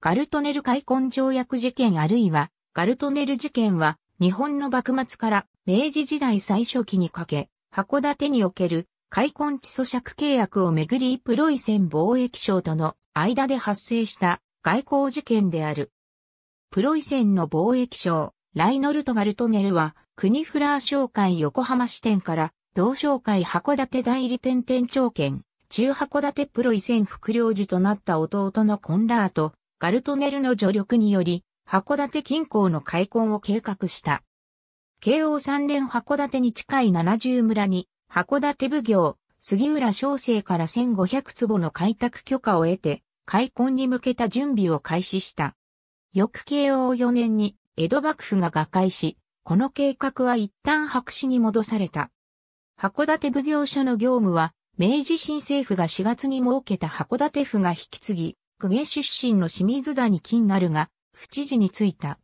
ガルトネル開墾条約事件あるいは、ガルトネル事件は、日本の幕末から明治時代最初期にかけ、函館における開墾地租借契約をめぐりプロイセン貿易省との間で発生した外交事件である。プロイセンの貿易省、ライノルト・ガルトネルは、国フラー商会横浜支店から、同商会函館代理店店長兼、中函館プロイセン副領事となった弟のコンラート、ガルトネルの助力により、函館近郊の開墾を計画した。慶応三連函館に近い70村に、函館奉行、杉浦小生から1500坪の開拓許可を得て、開墾に向けた準備を開始した。翌慶応4年に、江戸幕府が瓦解し、この計画は一旦白紙に戻された。函館奉行所の業務は、明治新政府が4月に設けた函館府が引き継ぎ、公家出身の清水谷金なるが、府知事に就いた。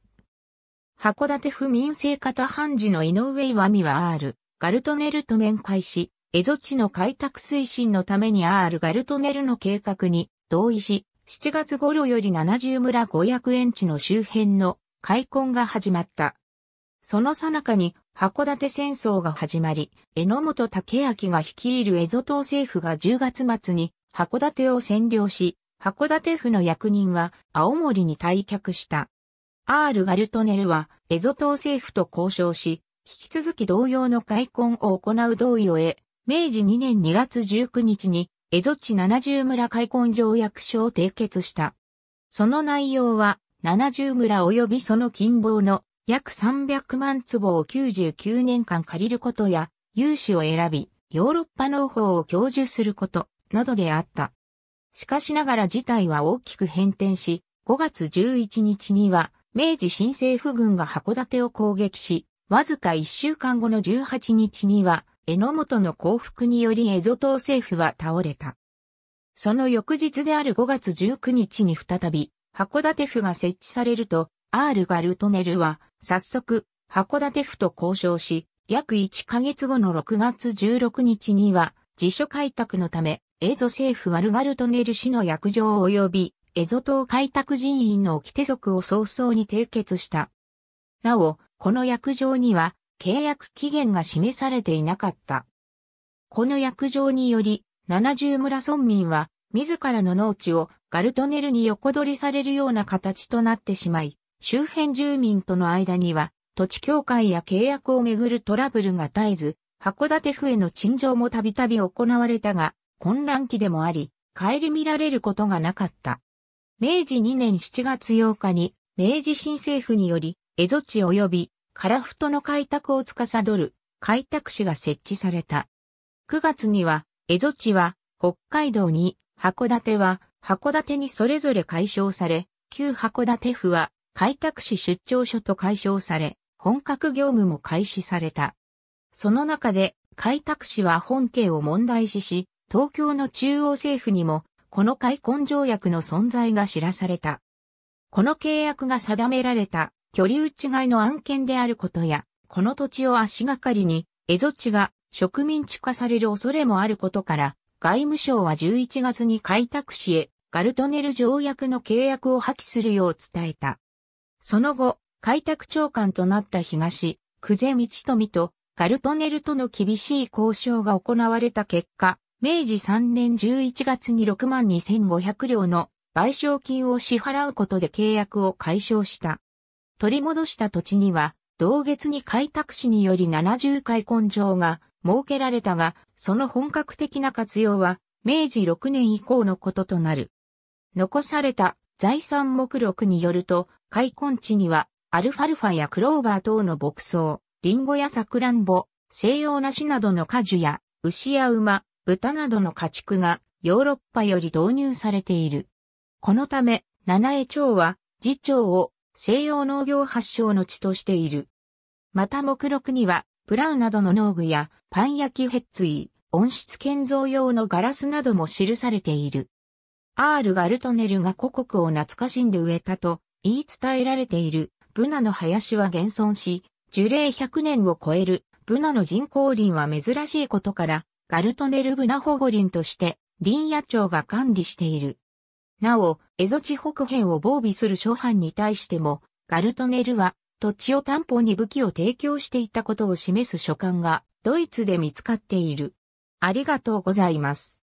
函館府民生方判事の井上岩美は R、ガルトネルと面会し、蝦夷地の開拓推進のために R ガルトネルの計画に同意し、7月頃より70村500円地の周辺の開墾が始まった。その最中に函館戦争が始まり、榎本武明が率いる蝦夷党政府が10月末に函館を占領し、函館府の役人は青森に退却した。R. ガルトネルはエゾ島政府と交渉し、引き続き同様の開墾を行う同意を得、明治2年2月19日にエゾ地70村開墾条約書を締結した。その内容は70村及びその近傍の約300万坪を99年間借りることや、融資を選び、ヨーロッパ農法を享受することなどであった。しかしながら事態は大きく変転し、5月11日には、明治新政府軍が函館を攻撃し、わずか1週間後の18日には、榎本の降伏により蝦夷島政府は倒れた。その翌日である5月19日に再び、函館府が設置されると、アール・ガルトネルは、早速、函館府と交渉し、約1ヶ月後の6月16日には、辞書開拓のため、エゾ政府はルガルトネル氏の役場及び、エゾ島開拓人員の掟属を早々に締結した。なお、この役場には、契約期限が示されていなかった。この役場により、70村村民は、自らの農地をガルトネルに横取りされるような形となってしまい、周辺住民との間には、土地協会や契約をめぐるトラブルが絶えず、函館府への陳情もたびたび行われたが、混乱期でもあり、帰りられることがなかった。明治2年7月8日に、明治新政府により、蝦夷地及び、樺太の開拓を司る、開拓市が設置された。9月には、蝦夷地は、北海道に、函館は、函館にそれぞれ解消され、旧函館府は、開拓市出張所と解消され、本格業務も開始された。その中で、開拓市は本家を問題視し、東京の中央政府にも、この開墾条約の存在が知らされた。この契約が定められた、居留地外の案件であることや、この土地を足がかりに、蝦夷地が植民地化される恐れもあることから、外務省は11月に開拓市へ、ガルトネル条約の契約を破棄するよう伝えた。その後、開拓長官となった東、久世道富とガルトネルとの厳しい交渉が行われた結果、明治3年11月に6万2500両の賠償金を支払うことで契約を解消した。取り戻した土地には、同月に開拓士により70開墾場が設けられたが、その本格的な活用は、明治6年以降のこととなる。残された財産目録によると、開墾地には、アルファルファやクローバー等の牧草、リンゴやサクランボ、西洋梨などの果樹や、牛や馬、豚などの家畜がヨーロッパより導入されている。このため、七重町は、次町を西洋農業発祥の地としている。また目録には、プラウなどの農具やパン焼きヘッツイ、温室建造用のガラスなども記されている。アール・ガルトネルが故国を懐かしんで植えたと言い伝えられているブナの林は現存し、樹齢100年を超えるブナの人工林は珍しいことからガルトネルブナ保護林として、林野庁が管理している。なお、エゾ地北辺を防備する諸藩に対しても、ガルトネルは土地を担保に武器を提供していたことを示す書簡がドイツで見つかっている。ありがとうございます。